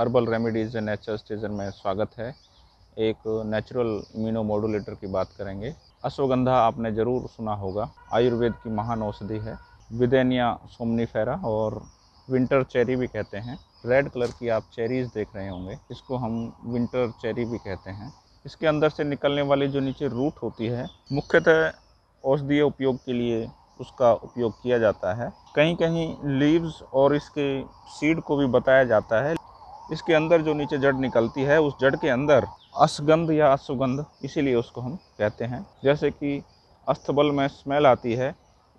herbal remedies nature station में स्वागत है एक नेचुरल इम्यूनो मॉडुलेटर की बात करेंगे अश्वगंधा आपने ज़रूर सुना होगा आयुर्वेद की महान औषधि है विदेनिया सोमनीफेरा और विंटर चेरी भी कहते हैं रेड कलर की आप चेरीज़ देख रहे होंगे इसको हम विंटर चेरी भी कहते हैं इसके अंदर से निकलने वाली जो नीचे रूट होती है मुख्यतः औषधीय उपयोग के लिए उसका उपयोग किया जाता है कहीं कहीं लीव्स और इसके सीड को भी बताया जाता है इसके अंदर जो नीचे जड़ निकलती है उस जड़ के अंदर असगंध या असुगंध इसीलिए उसको हम कहते हैं जैसे कि अस्थबल में स्मेल आती है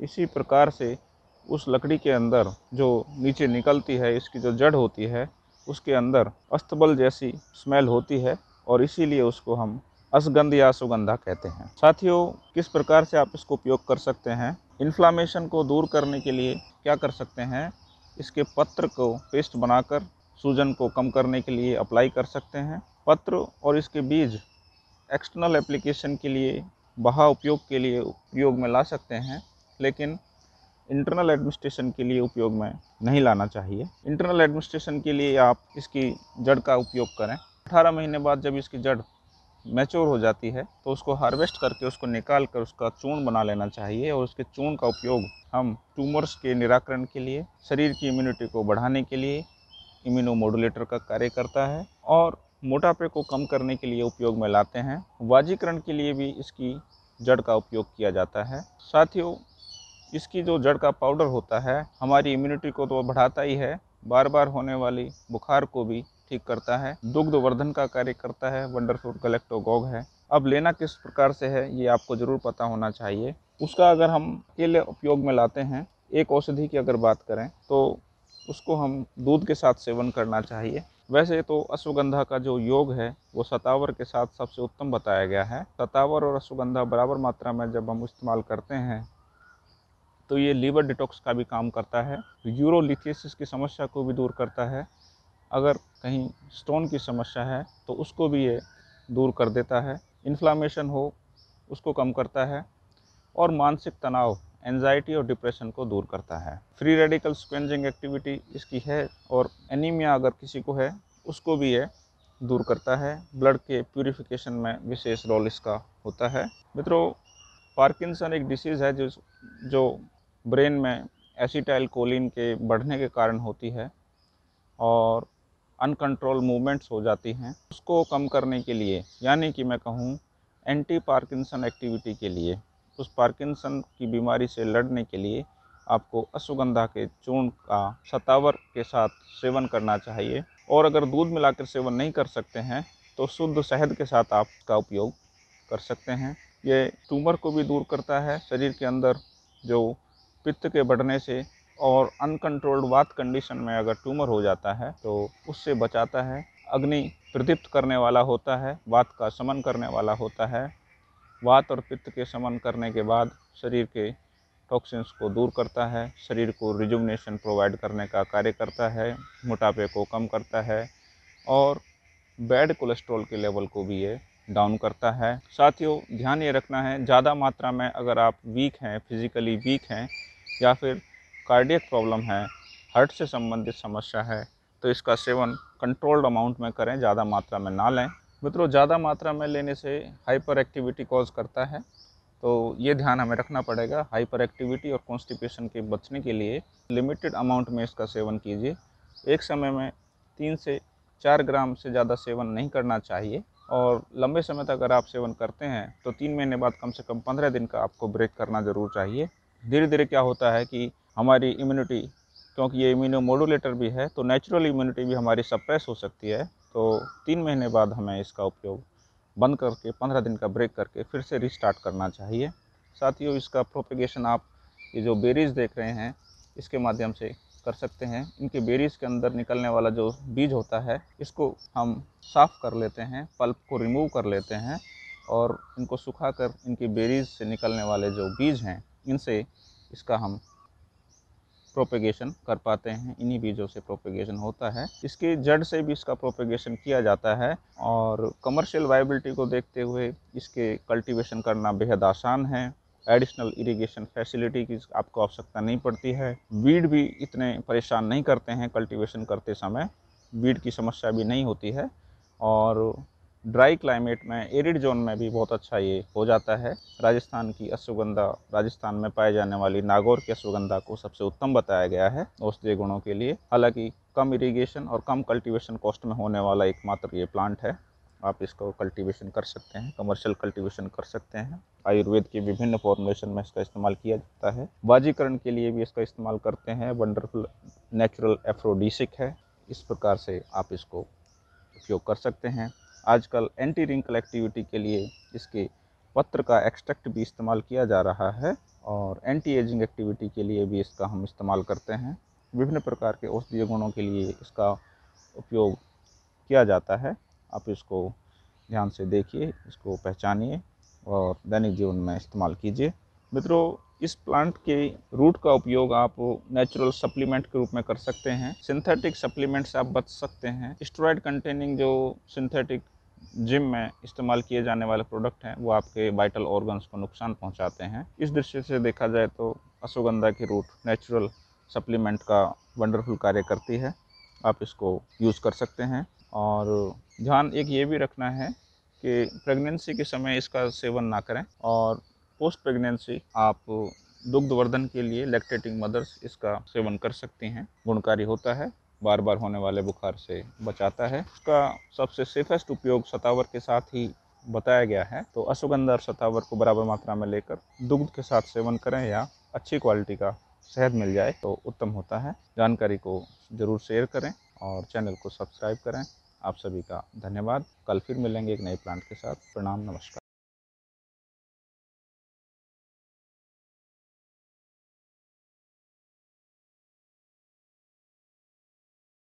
इसी प्रकार से उस लकड़ी के अंदर जो नीचे निकलती है इसकी जो जड़ होती है उसके अंदर अस्थबल जैसी स्मेल होती है और इसीलिए उसको हम असगंध या सुगंधा कहते हैं साथियों किस प्रकार से आप इसको उपयोग कर सकते हैं इन्फ्लामेशन को दूर करने के लिए क्या कर सकते हैं इसके पत्र को पेस्ट बनाकर सूजन को कम करने के लिए अप्लाई कर सकते हैं पत्र और इसके बीज एक्सटर्नल एप्लीकेशन के लिए बहा उपयोग के लिए उपयोग में ला सकते हैं लेकिन इंटरनल एडमिनिस्ट्रेशन के लिए उपयोग में नहीं लाना चाहिए इंटरनल एडमिनिस्ट्रेशन के लिए आप इसकी जड़ का उपयोग करें 18 महीने बाद जब इसकी जड़ मैच्योर हो जाती है तो उसको हार्वेस्ट करके उसको निकाल कर उसका चूर्ण बना लेना चाहिए और उसके चूर्ण का उपयोग हम ट्यूमर्स के निराकरण के लिए शरीर की इम्यूनिटी को बढ़ाने के लिए इम्यूनोमोडुलेटर का कार्य करता है और मोटापे को कम करने के लिए उपयोग में लाते हैं वाजीकरण के लिए भी इसकी जड़ का उपयोग किया जाता है साथियों इसकी जो जड़ का पाउडर होता है हमारी इम्यूनिटी को तो बढ़ाता ही है बार बार होने वाली बुखार को भी ठीक करता है दुग्ध वर्धन का कार्य करता है वंडरफूड कलेक्टोगोग है अब लेना किस प्रकार से है ये आपको ज़रूर पता होना चाहिए उसका अगर हम अकेले उपयोग में लाते हैं एक औषधि की अगर बात करें तो उसको हम दूध के साथ सेवन करना चाहिए वैसे तो अश्वगंधा का जो योग है वो सतावर के साथ सबसे उत्तम बताया गया है सतावर और अश्वगंधा बराबर मात्रा में जब हम इस्तेमाल करते हैं तो ये लीवर डिटॉक्स का भी काम करता है यूरोलिथियसिस की समस्या को भी दूर करता है अगर कहीं स्टोन की समस्या है तो उसको भी ये दूर कर देता है इन्फ्लामेशन हो उसको कम करता है और मानसिक तनाव एनजाइटी और डिप्रेशन को दूर करता है फ्री रेडिकल स्क्वेंजिंग एक्टिविटी इसकी है और एनीमिया अगर किसी को है उसको भी ये दूर करता है ब्लड के प्योरीफिकेशन में विशेष रोल इसका होता है मित्रों पार्किंसन एक डिसीज़ है जो जो ब्रेन में एसिटाइल कोलिन के बढ़ने के कारण होती है और अनकंट्रोल मूवमेंट्स हो जाती हैं उसको कम करने के लिए यानी कि मैं कहूँ एंटी पार्किंसन एक्टिविटी के लिए उस पार्किंसन की बीमारी से लड़ने के लिए आपको अश्वगंधा के चूर्ण का सतावर के साथ सेवन करना चाहिए और अगर दूध मिलाकर सेवन नहीं कर सकते हैं तो शुद्ध शहद के साथ आप का उपयोग कर सकते हैं ये ट्यूमर को भी दूर करता है शरीर के अंदर जो पित्त के बढ़ने से और अनकंट्रोल्ड वात कंडीशन में अगर ट्यूमर हो जाता है तो उससे बचाता है अग्नि प्रदीप्त करने वाला होता है वात का समन करने वाला होता है वात और पित्त के समन करने के बाद शरीर के टॉक्सिन्स को दूर करता है शरीर को रिजुमनेशन प्रोवाइड करने का कार्य करता है मोटापे को कम करता है और बैड कोलेस्ट्रॉल के लेवल को भी ये डाउन करता है साथियों ध्यान ये रखना है ज़्यादा मात्रा में अगर आप वीक हैं फिज़िकली वीक हैं या फिर कार्डियक प्रॉब्लम है हार्ट से संबंधित समस्या है तो इसका सेवन कंट्रोल्ड अमाउंट में करें ज़्यादा मात्रा में ना लें मित्रों ज़्यादा मात्रा में लेने से हाइपर एक्टिविटी कॉज करता है तो ये ध्यान हमें रखना पड़ेगा हाइपर एक्टिविटी और कॉन्स्टिपेशन के बचने के लिए लिमिटेड अमाउंट में इसका सेवन कीजिए एक समय में तीन से चार ग्राम से ज़्यादा सेवन नहीं करना चाहिए और लंबे समय तक अगर आप सेवन करते हैं तो तीन महीने बाद कम से कम पंद्रह दिन का आपको ब्रेक करना ज़रूर चाहिए धीरे धीरे क्या होता है कि हमारी इम्यूनिटी क्योंकि ये इम्यूनो मोडुलेटर भी है तो नेचुरल इम्यूनिटी भी हमारी सप्रेस हो सकती है तो तीन महीने बाद हमें इसका उपयोग बंद करके पंद्रह दिन का ब्रेक करके फिर से रिस्टार्ट करना चाहिए साथियों इसका प्रोपेगेशन आप ये जो बेरीज देख रहे हैं इसके माध्यम से कर सकते हैं इनके बेरीज के अंदर निकलने वाला जो बीज होता है इसको हम साफ़ कर लेते हैं पल्प को रिमूव कर लेते हैं और इनको सुखा कर इनकी बेरीज से निकलने वाले जो बीज हैं इनसे इसका हम प्रोपेगेशन कर पाते हैं इन्हीं बीजों से प्रोपेगेशन होता है इसके जड़ से भी इसका प्रोपेगेशन किया जाता है और कमर्शियल वायबिलिटी को देखते हुए इसके कल्टीवेशन करना बेहद आसान है एडिशनल इरिगेशन फैसिलिटी की आपको आवश्यकता नहीं पड़ती है वीड भी इतने परेशान नहीं करते हैं कल्टीवेशन करते समय वीड की समस्या भी नहीं होती है और ड्राई क्लाइमेट में एरिड जोन में भी बहुत अच्छा ये हो जाता है राजस्थान की अश्वगंधा राजस्थान में पाए जाने वाली नागौर की अश्वगंधा को सबसे उत्तम बताया गया है औषधीय गुणों के लिए हालांकि कम इरिगेशन और कम कल्टीवेशन कॉस्ट में होने वाला एकमात्र ये प्लांट है आप इसको कल्टीवेशन कर सकते हैं कमर्शियल कल्टीवेशन कर सकते हैं आयुर्वेद के विभिन्न फॉर्मुलेशन में इसका इस्तेमाल किया जाता है बाजीकरण के लिए भी इसका इस्तेमाल करते हैं वंडरफुल नेचुरल एफ्रोडिसिक है इस प्रकार से आप इसको उपयोग कर सकते हैं आजकल एंटी रिंकल एक्टिविटी के लिए इसके पत्र का एक्सट्रैक्ट भी इस्तेमाल किया जा रहा है और एंटी एजिंग एक्टिविटी के लिए भी इसका हम इस्तेमाल करते हैं विभिन्न प्रकार के औषधीय गुणों के लिए इसका उपयोग किया जाता है आप इसको ध्यान से देखिए इसको पहचानिए और दैनिक जीवन में इस्तेमाल कीजिए मित्रों इस प्लांट के रूट का उपयोग आप नेचुरल सप्लीमेंट के रूप में कर सकते हैं सिंथेटिक सप्लीमेंट से आप बच सकते हैं स्टोराइड कंटेनिंग जो सिंथेटिक जिम में इस्तेमाल किए जाने वाले प्रोडक्ट हैं वो आपके वाइटल ऑर्गन्स को नुकसान पहुंचाते हैं इस दृष्टि से देखा जाए तो अश्वगंधा की रूट नेचुरल सप्लीमेंट का वंडरफुल कार्य करती है आप इसको यूज़ कर सकते हैं और ध्यान एक ये भी रखना है कि प्रेगनेंसी के समय इसका सेवन ना करें और पोस्ट प्रेगनेंसी आप दुग्धवर्धन के लिए लैक्टेटिंग मदर्स इसका सेवन कर सकती हैं गुणकारी होता है बार बार होने वाले बुखार से बचाता है उसका सबसे सेफेस्ट उपयोग सतावर के साथ ही बताया गया है तो अश्वगंधा और सतावर को बराबर मात्रा में लेकर दुग्ध के साथ सेवन करें या अच्छी क्वालिटी का शहद मिल जाए तो उत्तम होता है जानकारी को ज़रूर शेयर करें और चैनल को सब्सक्राइब करें आप सभी का धन्यवाद कल फिर मिलेंगे एक नए प्लांट के साथ प्रणाम नमस्कार